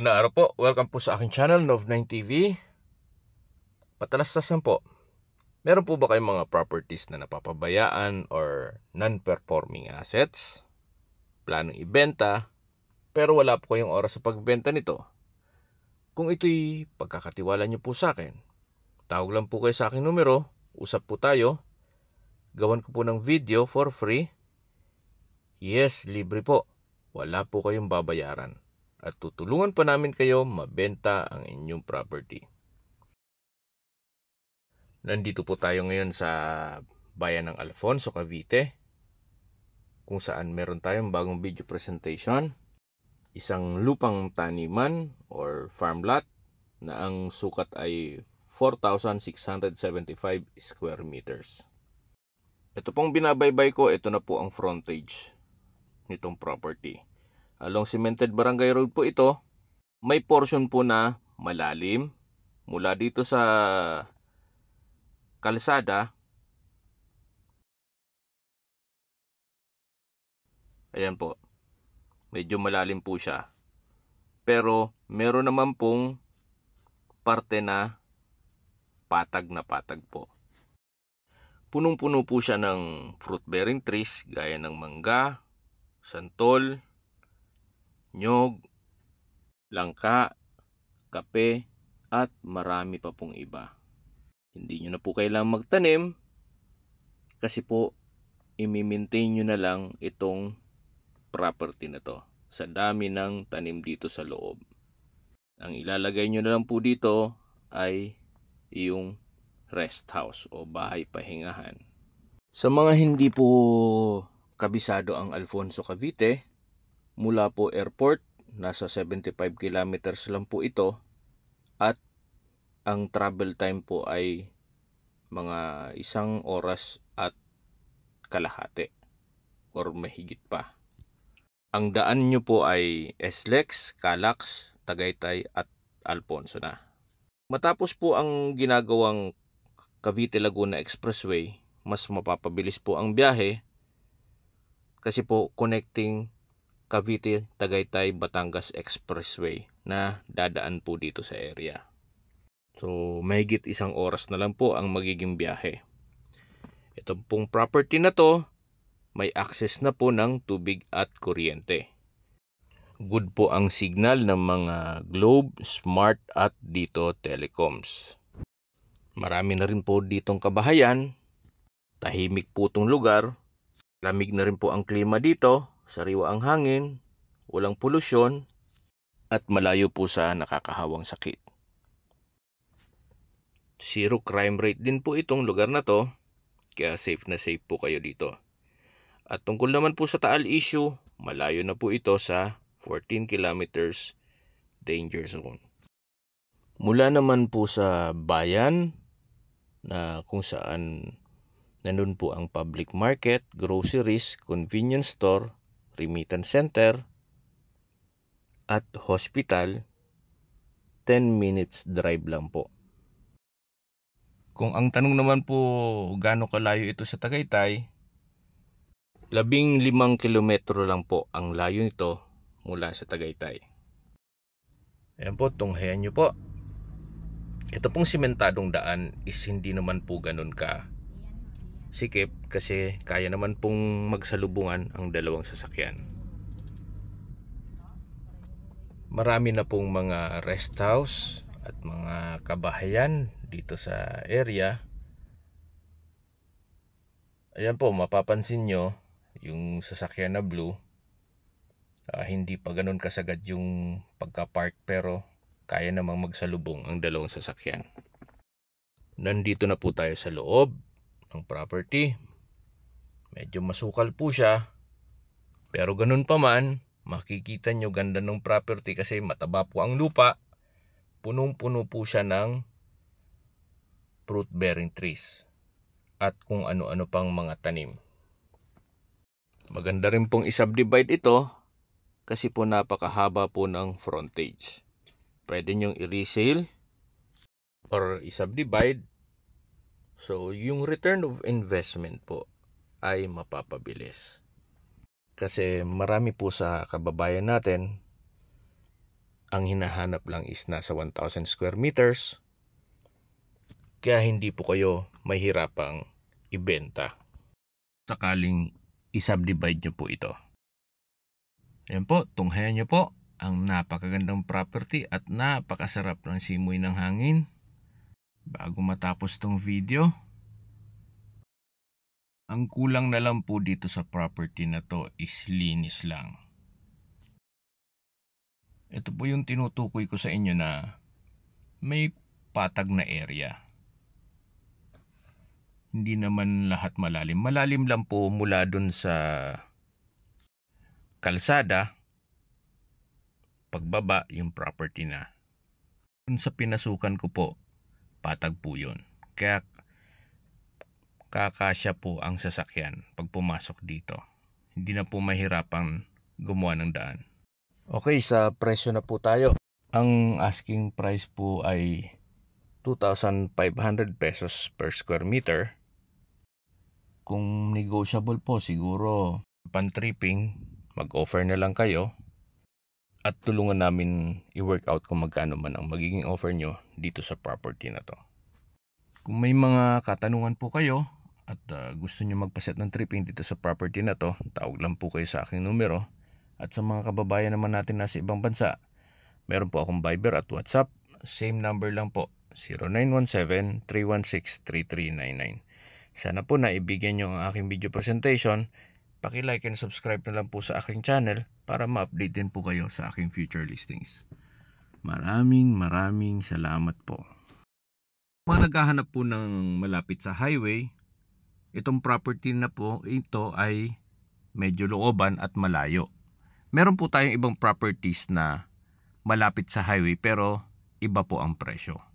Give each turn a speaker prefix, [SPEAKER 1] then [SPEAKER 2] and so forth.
[SPEAKER 1] Ano araw po, welcome po sa aking channel, Nov9 TV. Patalastasan po, meron po ba kayong mga properties na napapabayaan or non-performing assets? Planong ibenta, pero wala po kayong oras sa pagbenta nito. Kung ito'y pagkakatiwala niyo po sa akin, tawag lang po kayo sa aking numero, usap po tayo, gawan ko po ng video for free. Yes, libre po. Wala po kayong babayaran at tutulungan pa namin kayo mabenta ang inyong property. Nandito po tayo ngayon sa bayan ng Alfonso, Cavite kung saan meron tayong bagong video presentation. Isang lupang taniman or farm lot na ang sukat ay 4,675 square meters. Ito pong binabaybay ko, ito na po ang frontage nitong property. Along cemented barangay road po ito, may portion po na malalim mula dito sa kalsada. Ayan po. Medyo malalim po siya. Pero meron naman pong parte na patag na patag po. Punong-puno po siya ng fruit-bearing trees gaya ng mangga, santol, nyog, langka, kape, at marami pa pong iba. Hindi nyo na po kailangang magtanim kasi po imi-maintain nyo na lang itong property na to sa dami ng tanim dito sa loob. Ang ilalagay nyo na lang po dito ay yung rest house o bahay pahingahan. Sa mga hindi po kabisado ang Alfonso Cavite, mula po airport, nasa 75 kilometers lang po ito at ang travel time po ay mga isang oras at kalahati or mahigit pa. Ang daan nyo po ay Eslex, Calax, Tagaytay at Alfonso na. Matapos po ang ginagawang Cavite Laguna Expressway, mas mapapabilis po ang biyahe kasi po connecting Cavite Tagaytay Batangas Expressway na dadaan po dito sa area. So mahigit isang oras na lang po ang magiging biyahe. Itong pong property na to may access na po ng tubig at kuryente. Good po ang signal ng mga Globe, Smart at dito Telecoms. Marami na rin po ditong kabahayan. Tahimik po itong lugar. Lamig na rin po ang klima dito sariwa ang hangin, walang polusyon, at malayo po sa nakakahawang sakit. Zero crime rate din po itong lugar na to, kaya safe na safe po kayo dito. At tungkol naman po sa Taal issue, malayo na po ito sa 14 kilometers danger zone. Mula naman po sa bayan na kung saan nandun po ang public market, groceries, convenience store, remittance center, at hospital, 10 minutes drive lang po. Kung ang tanong naman po gaano kalayo ito sa Tagaytay, labing limang kilometro lang po ang layo nito mula sa Tagaytay. Ayan po, tunghayan nyo po. Ito pong simentadong daan is hindi naman po ganun ka sikip kasi kaya naman pong magsalubungan ang dalawang sasakyan. Marami na pong mga rest house at mga kabahayan dito sa area. Ayan po, mapapansin nyo yung sasakyan na blue. Uh, hindi pa ganun kasagad yung pagka-park pero kaya namang magsalubong ang dalawang sasakyan. Nandito na po tayo sa loob ng property. Medyo masukal po siya. Pero ganun pa man, makikita nyo ganda ng property kasi mataba po ang lupa. Punong-puno po siya ng fruit-bearing trees at kung ano-ano pang mga tanim. Maganda rin pong isubdivide ito kasi po napakahaba po ng frontage. Pwede nyong i-resale or isubdivide So, yung return of investment po ay mapapabilis. Kasi marami po sa kababayan natin, ang hinahanap lang is nasa 1,000 square meters. Kaya hindi po kayo mahirapang ibenta. Sakaling isubdivide nyo po ito. Ayan po, tunghayan nyo po ang napakagandang property at napakasarap ng simoy ng hangin. Bago matapos tong video, ang kulang na lang po dito sa property na to is linis lang. Ito po yung tinutukoy ko sa inyo na may patag na area. Hindi naman lahat malalim. Malalim lang po mula dun sa kalsada, pagbaba yung property na. sa pinasukan ko po, Patag po yun. Kaya kakasya po ang sasakyan pag pumasok dito. Hindi na po mahirapang gumawa ng daan. Okay, sa presyo na po tayo. Ang asking price po ay 2,500 pesos per square meter. Kung negotiable po siguro, pan tripping, mag-offer na lang kayo at tulungan namin i-work out kung magkano man ang magiging offer nyo dito sa property na to. Kung may mga katanungan po kayo at uh, gusto nyo magpaset ng tripping dito sa property na to, tawag lang po kayo sa aking numero. At sa mga kababayan naman natin nasa ibang bansa, meron po akong Viber at WhatsApp. Same number lang po, 0917-316-3399. Sana po naibigyan nyo ang aking video presentation Paki-like and subscribe na lang po sa aking channel para ma-update din po kayo sa aking future listings. Maraming maraming salamat po. Mga naghahanap po ng malapit sa highway, itong property na po ito ay medyo looban at malayo. Meron po tayong ibang properties na malapit sa highway pero iba po ang presyo.